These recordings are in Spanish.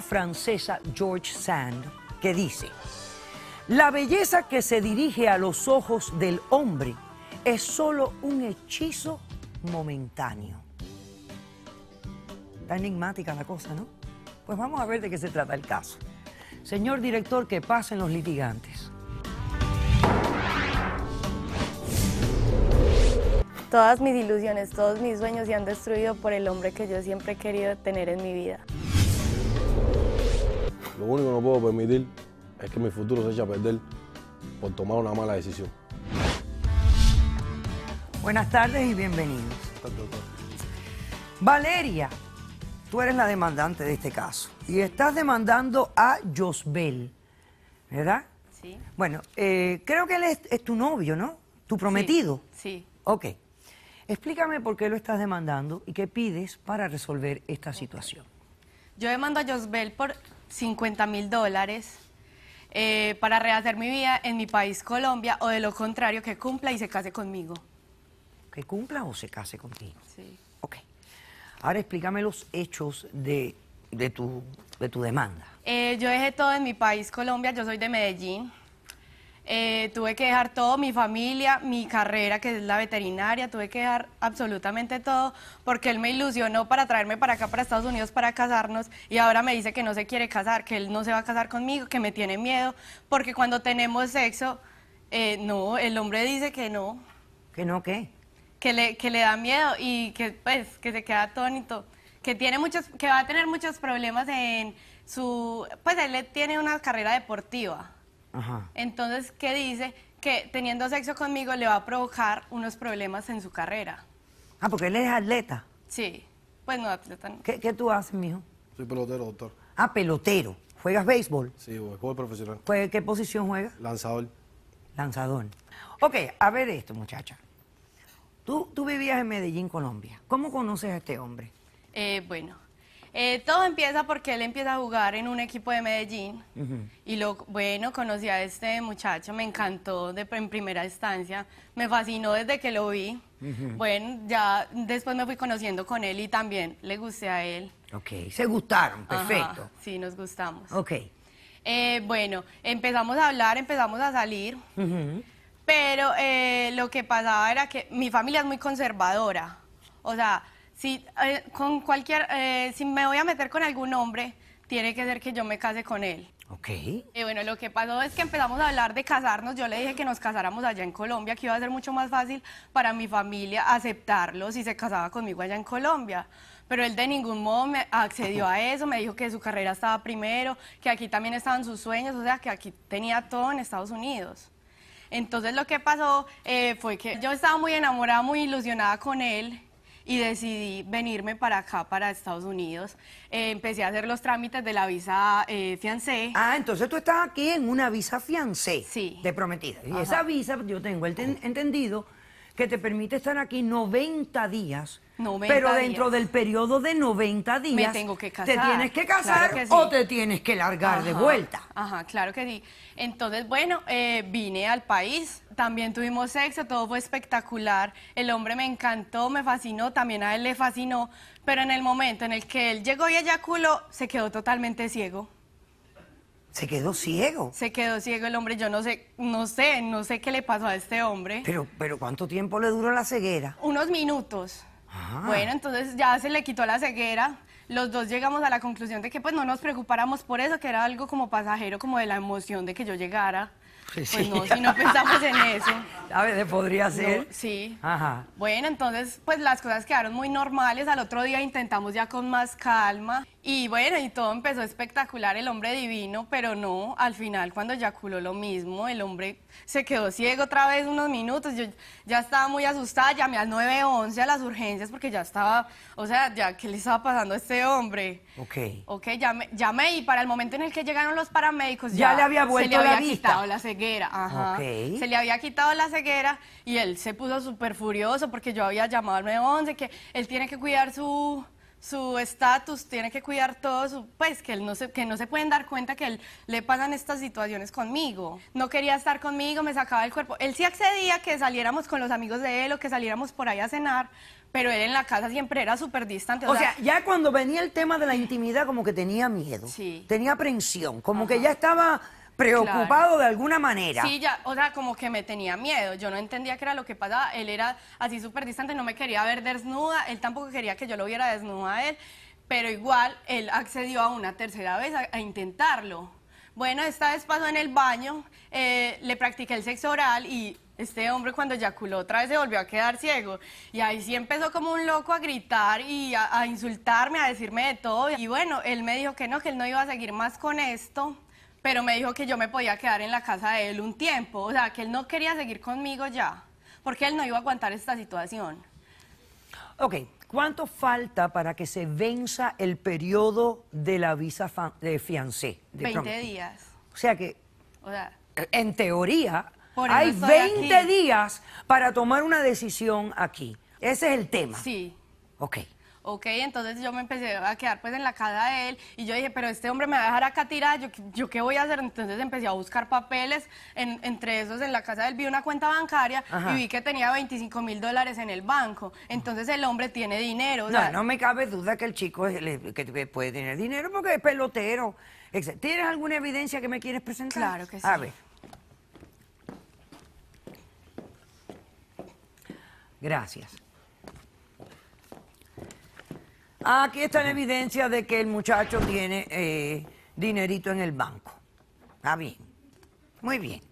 francesa George Sand que dice, la belleza que se dirige a los ojos del hombre es solo un hechizo momentáneo. Está enigmática la cosa, ¿no? Pues vamos a ver de qué se trata el caso. Señor director, que pasen los litigantes. Todas mis ilusiones, todos mis sueños se han destruido por el hombre que yo siempre he querido tener en mi vida. Lo único que no puedo permitir es que mi futuro se eche a perder por tomar una mala decisión. Buenas tardes y bienvenidos. Valeria, tú eres la demandante de este caso y estás demandando a Josbel, ¿verdad? Sí. Bueno, eh, creo que él es, tu novio, ¿no? Tu prometido. Sí, sí. Ok. Explícame por qué lo estás demandando y qué pides para resolver esta situación. Yo demando a Josbel por 50 mil dólares eh, para rehacer mi vida en mi país Colombia o de lo contrario que cumpla y se case conmigo. Que cumpla o se case contigo. Sí. Ok. Ahora explícame los hechos de, de, tu, de tu demanda. Eh, yo dejé todo en mi país Colombia, yo soy de Medellín. Eh, tuve que dejar todo, mi familia, mi carrera, que es la veterinaria, tuve que dejar absolutamente todo, porque él me ilusionó para traerme para acá, para Estados Unidos, para casarnos, y ahora me dice que no se quiere casar, que él no se va a casar conmigo, que me tiene miedo, porque cuando tenemos sexo, eh, no, el hombre dice que no. ¿Que no qué? Que le, que le da miedo y que, pues, que se queda atónito, que, tiene muchos, que va a tener muchos problemas en su... Pues él tiene una carrera deportiva. Entonces, ¿qué dice? Que teniendo sexo conmigo le va a provocar unos problemas en su carrera. Ah, porque él es atleta. Sí, pues no atleta. No. ¿Qué, tú haces, mijo? Soy pelotero, doctor. Ah, pelotero. ¿Juegas béisbol? Sí, juego profesional. ¿Qué posición juegas? Lanzador. Lanzador. Ok, a ver esto, muchacha. Tú, tú vivías en Medellín, Colombia. ¿Cómo conoces a este hombre? Eh, bueno, eh, todo empieza porque él empieza a jugar en un equipo de Medellín y lo bueno, conocí a este muchacho, me encantó de, en primera instancia, me fascinó desde que lo vi. Bueno, ya después me fui conociendo con él y también le gusté a él. Ok, se gustaron, perfecto. sí, nos gustamos. Ok. Eh, bueno, empezamos a hablar, empezamos a salir, pero eh, lo que pasaba era que mi familia es muy conservadora, o sea, Sí, eh, con cualquier, eh, si me voy a meter con algún hombre, tiene que ser que yo me case con él. Ok. Y eh, bueno, lo que pasó es que empezamos a hablar de casarnos. Yo le dije que nos casáramos allá en Colombia, que iba a ser mucho más fácil para mi familia aceptarlo si se casaba conmigo allá en Colombia. Pero él de ningún modo me accedió a eso, me dijo que su carrera estaba primero, que aquí también estaban sus sueños, o sea, que aquí tenía todo en Estados Unidos. Entonces lo que pasó fue que yo estaba muy enamorada, muy ilusionada con él y decidí venirme para acá, para Estados Unidos. Eh, empecé a hacer los trámites de la visa eh, fiancé. Ah, entonces tú estás aquí en una visa fiancé. Sí. De prometida. Y esa visa, yo tengo el entendido que te permite estar aquí 90 días. pero dentro del periodo de 90 días. tengo que casar. Te tienes que casar o te tienes que largar de vuelta. Ajá, claro que sí. Entonces, bueno, eh, vine al país. También tuvimos sexo, todo fue espectacular. El hombre me encantó, me fascinó, también a él le fascinó. Pero en el momento en el que él llegó y eyaculó, se quedó totalmente ciego. Se quedó ciego. Se quedó ciego el hombre, yo no sé, no sé, no sé qué le pasó a este hombre. Pero, pero ¿cuánto tiempo le duró la ceguera? Unos minutos. Ah. Bueno, entonces ya se le quitó la ceguera. Los dos llegamos a la conclusión de que pues no nos preocupáramos por eso, que era algo como pasajero, como de la emoción de que yo llegara. pues no, si no pensamos en eso. A veces podría ser. sí. Bueno, entonces pues las cosas quedaron muy normales. Al otro día intentamos ya con más calma y bueno, y todo empezó espectacular, el hombre divino, pero no, al final cuando eyaculó lo mismo, el hombre se quedó ciego otra vez unos minutos, yo ya estaba muy asustada, llamé al 911 a las urgencias porque ya estaba, o sea, ya, ¿qué le estaba pasando a este hombre? Ok. Ok, llamé, llamé y para el momento en el que llegaron los paramédicos ya, le había vuelto había la quitado la ceguera, ajá. Se le había quitado la ceguera y él se puso súper furioso porque yo había llamado al 911 que él tiene que cuidar su su estatus, tiene que cuidar todo, su, pues que, él no se, que no se pueden dar cuenta que él, le pasan estas situaciones conmigo. No quería estar conmigo, me sacaba el cuerpo. Él sí accedía que saliéramos con los amigos de él o que saliéramos por ahí a cenar, pero él en la casa siempre era súper distante. O, sea, ya cuando venía el tema de la intimidad, como que tenía miedo, sí. tenía aprensión, como que ya estaba preocupado de alguna manera. Sí, ya, o sea, como que me tenía miedo, yo no entendía qué era lo que pasaba, él era así súper distante, no me quería ver desnuda, él tampoco quería que yo lo viera desnuda a él, pero igual él accedió a una tercera vez a, intentarlo. Bueno, esta vez pasó en el baño, eh, le practiqué el sexo oral y este hombre cuando eyaculó otra vez se volvió a quedar ciego. Y ahí sí empezó como un loco a gritar y a, a, insultarme, a decirme de todo. Y bueno, él me dijo que no, que él no iba a seguir más con esto pero me dijo que yo me podía quedar en la casa de él un tiempo, o sea, que él no quería seguir conmigo ya, porque él no iba a aguantar esta situación. Ok, ¿cuánto falta para que se venza el periodo de la visa de eh, fiancé? De 20 días. O sea que, eh, en teoría, hay 20 días para tomar una decisión aquí. Ese es el tema. Sí. Ok. ¿ok? Entonces yo me empecé a quedar pues en la casa de él y yo dije, pero este hombre me va a dejar acá tirada, ¿yo, qué voy a hacer? Entonces empecé a buscar papeles, entre esos en la casa de él vi una cuenta bancaria y vi que tenía 25 mil dólares en el banco, entonces el hombre tiene dinero. no, me cabe duda que el chico puede tener dinero porque es pelotero. ¿Tienes alguna evidencia que me quieres presentar? Claro que sí. A ver. Gracias. Aquí está la evidencia de que el muchacho tiene eh, dinerito en el banco. Está bien. Muy bien.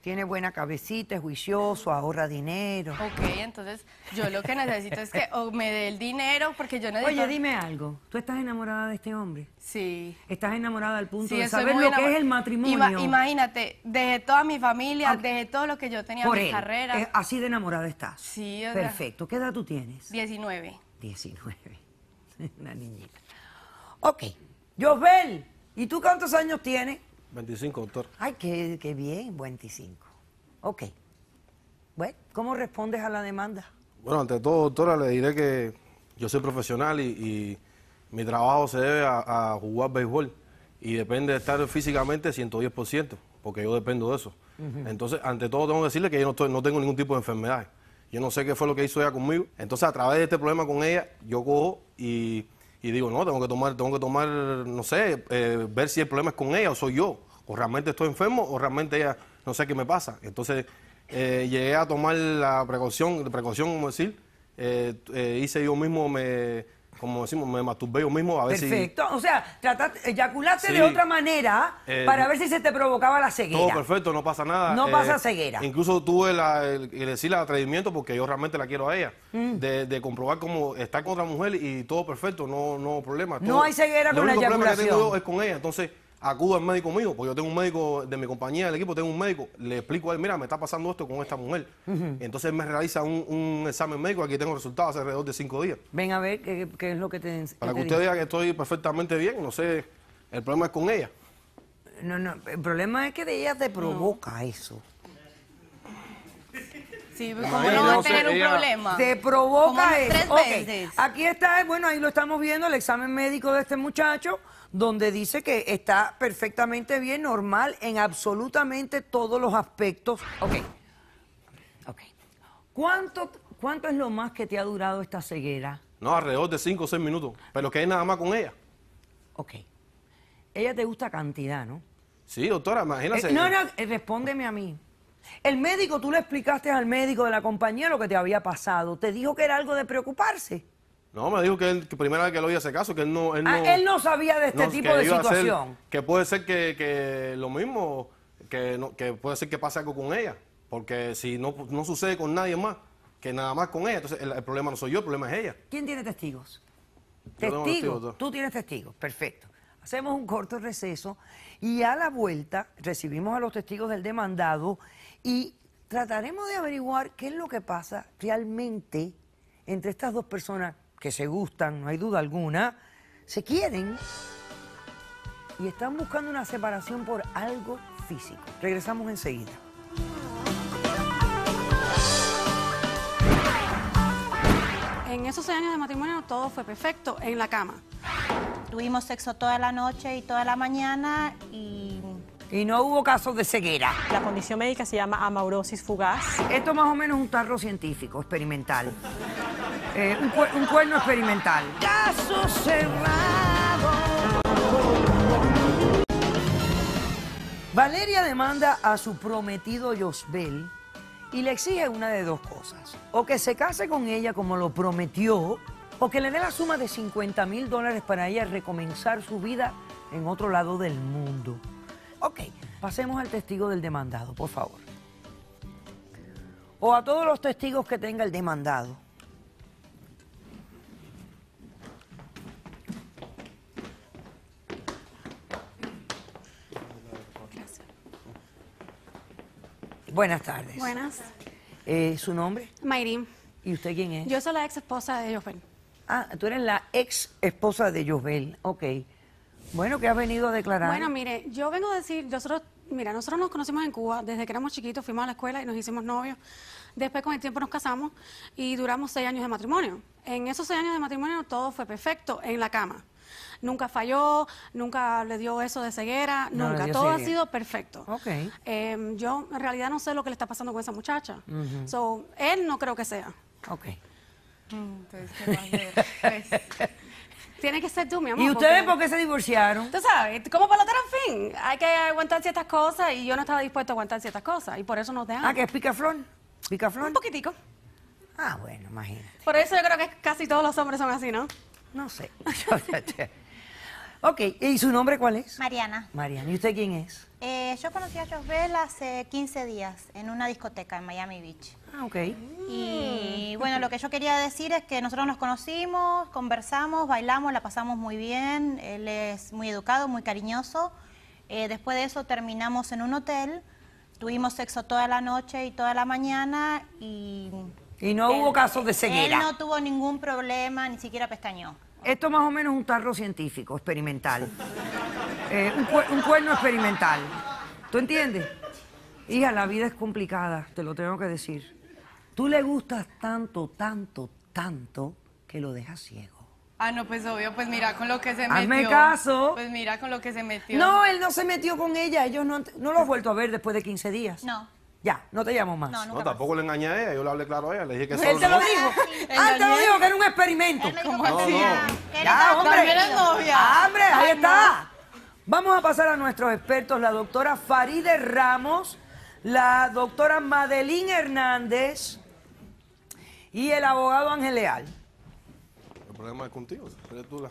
Tiene buena cabecita, es juicioso, ahorra dinero. Ok, entonces yo lo que necesito es que me dé el dinero porque yo necesito... Oye, dime algo. ¿Tú estás enamorada de este hombre? Sí. ¿Estás enamorada al punto de saber lo que es el matrimonio? imagínate, dejé toda mi familia, desde dejé todo lo que yo tenía, Por mi carrera. Eh, así de enamorada estás. Sí. Perfecto. ¿Qué edad tú tienes? Diecinueve. Diecinueve. Una niñita. Ok. Josbel, ¿y tú cuántos años tienes? 25, doctor. Ay, qué, bien, 25. Ok. Bueno, ¿cómo respondes a la demanda? Bueno, ante todo, doctora, le diré que yo soy profesional y, mi trabajo se debe a, jugar béisbol y depende de estar físicamente 110%, porque yo dependo de eso. Entonces, ante todo, tengo que decirle que yo no, estoy, no tengo ningún tipo de enfermedad. Yo no sé qué fue lo que hizo ella conmigo. Entonces, a través de este problema con ella, yo cojo y, digo, no, tengo que tomar, tengo que tomar, no sé, eh, ver si el problema es con ella o soy yo, o realmente estoy enfermo o realmente ella, no sé qué me pasa. Entonces eh, llegué a tomar la precaución, precaución, como decir, eh, hice yo mismo, me como decimos, me masturbé yo mismo a ver perfecto. si... Perfecto, o sea, trataste, eyaculaste de otra manera eh, para ver si se te provocaba la ceguera. Todo perfecto, no pasa nada. No pasa eh, ceguera. Incluso tuve la, el, el, el, atrevimiento, porque yo realmente la quiero a ella, mm. de, comprobar cómo está con otra mujer y todo perfecto, no, no problema. no hay ceguera con la eyaculación. El problema que tengo yo es con ella, entonces acudo al médico mío, PORQUE yo tengo un médico de mi compañía, del equipo, tengo un médico, le explico a él, mira, me está pasando esto con esta mujer. Entonces me realiza un, examen médico, aquí tengo resultados hace alrededor de cinco días. Ven a ver qué, es lo que te Para que usted diga que estoy perfectamente bien, no sé, el problema es con ella. No, no, el problema es que de ella te provoca eso. Sí, no va a tener un problema. Te provoca como tres Aquí está, bueno, ahí lo estamos viendo, el examen médico de este muchacho, donde dice que está perfectamente bien, normal, en absolutamente todos los aspectos. Ok. Ok. ¿Cuánto, cuánto es lo más que te ha durado esta ceguera? No, alrededor de cinco o seis minutos, pero que hay nada más con ella. Ok. Ella te gusta cantidad, ¿no? Sí, doctora, imagínese. Eh, no, no, eh, respóndeme a mí. El médico, tú le explicaste al médico de la compañía lo que te había pasado. ¿Te dijo que era algo de preocuparse? No, me dijo que, él, que primera vez que lo oí ese caso, que él no... Él ah, no, ah, él no sabía de este tipo de situación. que puede ser que, lo mismo, que, que puede ser que pase algo con ella. Porque si no, no sucede con nadie más, que nada más con ella, entonces el, problema no soy yo, el problema es ella. ¿Quién tiene testigos? Testigos. Testigo, tú tienes testigos, perfecto. Hacemos un corto receso y a la vuelta recibimos a los testigos del demandado y trataremos de averiguar qué es lo que pasa realmente entre estas dos personas que se gustan, no hay duda alguna, se quieren y están buscando una separación por algo físico. Regresamos enseguida. En esos años de matrimonio todo fue perfecto en la cama. Tuvimos sexo toda la noche y toda la mañana y... Y no hubo casos de ceguera. La condición médica se llama amaurosis fugaz. Esto más o menos es un tarro científico, experimental. Eh, un, un cuerno experimental. Caso cerrado. Valeria demanda a su prometido Josbel y le exige una de dos cosas. O que se case con ella como lo prometió o le dé la suma de 50 mil dólares para ella recomenzar su vida en otro lado del mundo. Ok, pasemos al testigo del demandado, por favor. O a todos los testigos que tenga el demandado. Buenas tardes. Buenas. Eh, ¿Su nombre? Mayrim. ¿Y usted quién es? Yo soy la ex esposa de Joffrey. Ah, tú eres la ex esposa de Jovel, ok. Bueno, ¿qué has venido a declarar? Bueno, mire, yo vengo a decir, nosotros, mira, nosotros nos conocimos en Cuba, desde que éramos chiquitos fuimos a la escuela y nos hicimos novios. Después con el tiempo nos casamos y duramos seis años de matrimonio. En esos seis años de matrimonio todo fue perfecto en la cama. Nunca falló, nunca le dio eso de ceguera, nunca. Todo ha sido perfecto. Okay. Em, yo en realidad no sé lo que le está pasando con esa muchacha. So, él no creo que sea. Okay. Mm, entonces, pues, Tiene que ser tú, mi amor. ¿Y ustedes por qué se divorciaron? Tú sabes, como pelotero, en fin, hay que aguantar ciertas cosas y yo no estaba dispuesto a aguantar ciertas cosas y por eso nos Ah, que es picaflor. ¿Picaflor? Un poquitico. Ah, bueno, imagínate. Por eso yo creo que casi todos los hombres son así, ¿no? No sé. Ok, ¿y su nombre cuál es? Mariana. Mariana, ¿y usted quién es? Eh, yo conocí a Josbel hace 15 días en una discoteca en Miami Beach. Ah, ok. Y bueno, lo que yo quería decir es que nosotros nos conocimos, conversamos, bailamos, la pasamos muy bien. Él es muy educado, muy cariñoso. Eh, después de eso terminamos en un hotel, tuvimos sexo toda la noche y toda la mañana y... Y no hubo casos de ceguera. Él no tuvo ningún problema, ni siquiera pestañó. Esto más o menos es un tarro científico, experimental. Eh, un, cuerno experimental. ¿Tú entiendes? Hija, la vida es complicada, te lo tengo que decir. Tú le gustas tanto, tanto, tanto que lo dejas ciego. Ah, no, pues obvio, pues mira con lo que se metió. Hazme caso. Pues mira con lo que se metió. No, él no se metió con ella, ellos no, no lo he vuelto a ver después de 15 días. No. Ya, no te llamo más. No, tampoco le engañé a ella, yo le hablé claro a ella, le dije que pues Él te lo dijo. Él te lo dijo que era un experimento. No. Ya, hombre. Ah, hombre, ahí está. Vamos a pasar a nuestros expertos, la doctora Faride Ramos, la doctora Madeline Hernández y el abogado Ángel Leal. El problema es contigo, eres tú la...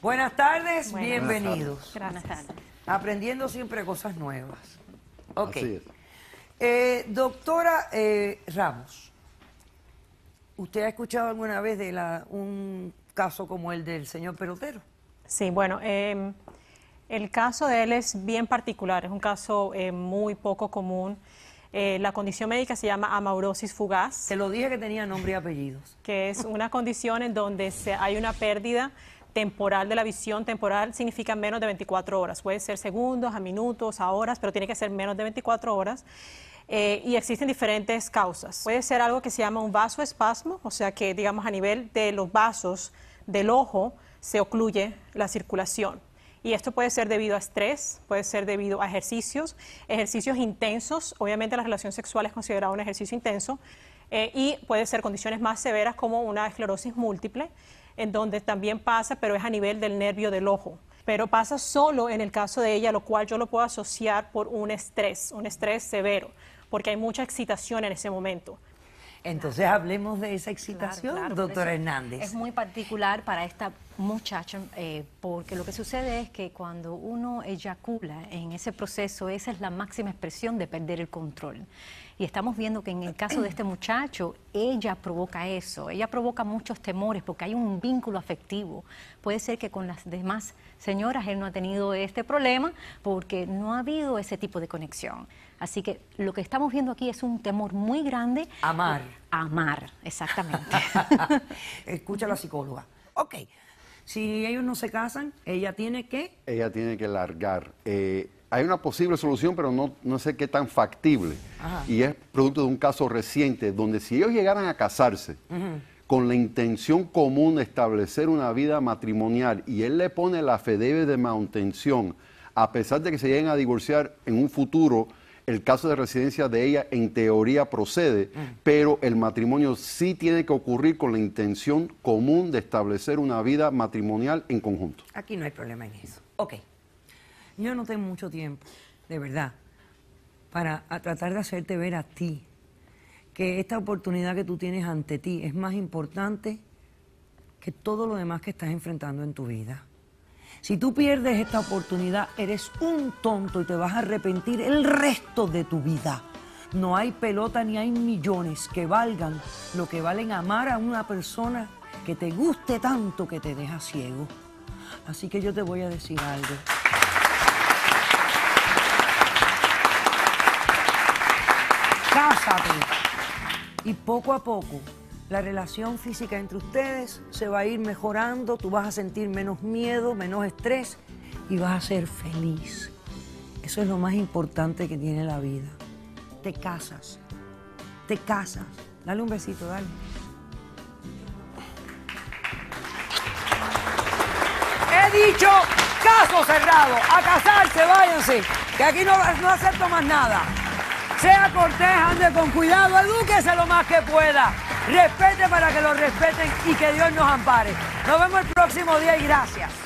Buenas tardes, bienvenidos. Buenas tardes. Aprendiendo siempre cosas nuevas. Ok. Así es. Eh, doctora eh, Ramos, ¿usted ha escuchado alguna vez de la, un caso como el del señor Perotero? Sí, bueno, eh, el caso de él es bien particular, es un caso muy poco común. la condición médica se llama amaurosis fugaz. Se lo dije que tenía nombre y apellidos. Que es una condición en donde hay una pérdida temporal de la visión. Temporal significa menos de 24 horas. Puede ser segundos, a minutos, a horas, pero tiene que ser menos de 24 horas. Eh, y existen diferentes causas. Puede ser algo que se llama un vasoespasmo, o sea que digamos a nivel de los vasos del ojo se ocluye la circulación. Y esto puede ser debido a estrés, puede ser debido a ejercicios, ejercicios intensos, obviamente la relación sexual es considerada un ejercicio intenso, eh, y puede ser condiciones más severas como una esclerosis múltiple, en donde también pasa, pero es a nivel del nervio del ojo. Pero pasa solo en el caso de ella, lo cual yo lo puedo asociar por un estrés, un estrés severo porque hay mucha excitación en ese momento. Entonces hablemos de esa excitación, doctora Hernández. Es muy particular para esta muchacha, eh, porque lo que sucede es que cuando uno eyacula en ese proceso, esa es la máxima expresión de perder el control. Y estamos viendo que en el caso de este muchacho, ella provoca eso, ella provoca muchos temores porque hay un vínculo afectivo. Puede ser que con las demás señoras él no ha tenido este problema porque no ha habido ese tipo de conexión. Así que lo que estamos viendo aquí es un temor muy grande. Amar. Amar, exactamente. Escucha a la psicóloga. Ok, si ellos no se casan, ella tiene que... Ella tiene que largar. Eh, hay una posible solución, pero no, sé qué tan factible. Y es producto de un caso reciente, donde si ellos llegaran a casarse con la intención común de establecer una vida matrimonial y él le pone la fedebe de mantención, a pesar de que se lleguen a divorciar en un futuro, el caso de residencia de ella en teoría procede, pero el matrimonio sí tiene que ocurrir con la intención común de establecer una vida matrimonial en conjunto. Aquí no hay problema en eso. Ok. Yo no tengo mucho tiempo, de verdad, para tratar de hacerte ver a ti que esta oportunidad que tú tienes ante ti es más importante que todo lo demás que estás enfrentando en tu vida. Si tú pierdes esta oportunidad, eres un tonto y te vas a arrepentir el resto de tu vida. No hay pelota ni hay millones que valgan lo que valen amar a una persona que te guste tanto que te deja ciego. Así que yo te voy a decir algo. Y poco a poco, la relación física entre ustedes se va a ir mejorando, tú vas a sentir menos miedo, menos estrés y vas a ser feliz. Eso es lo más importante que tiene la vida. Te casas, te casas. Dale un besito, dale. He dicho, caso cerrado, a casarse, váyanse, que aquí no, no acepto más nada. Sea cortés, ande con cuidado, edúquese lo más que pueda. Respete para que lo respeten y que Dios nos ampare. Nos vemos el próximo día y gracias.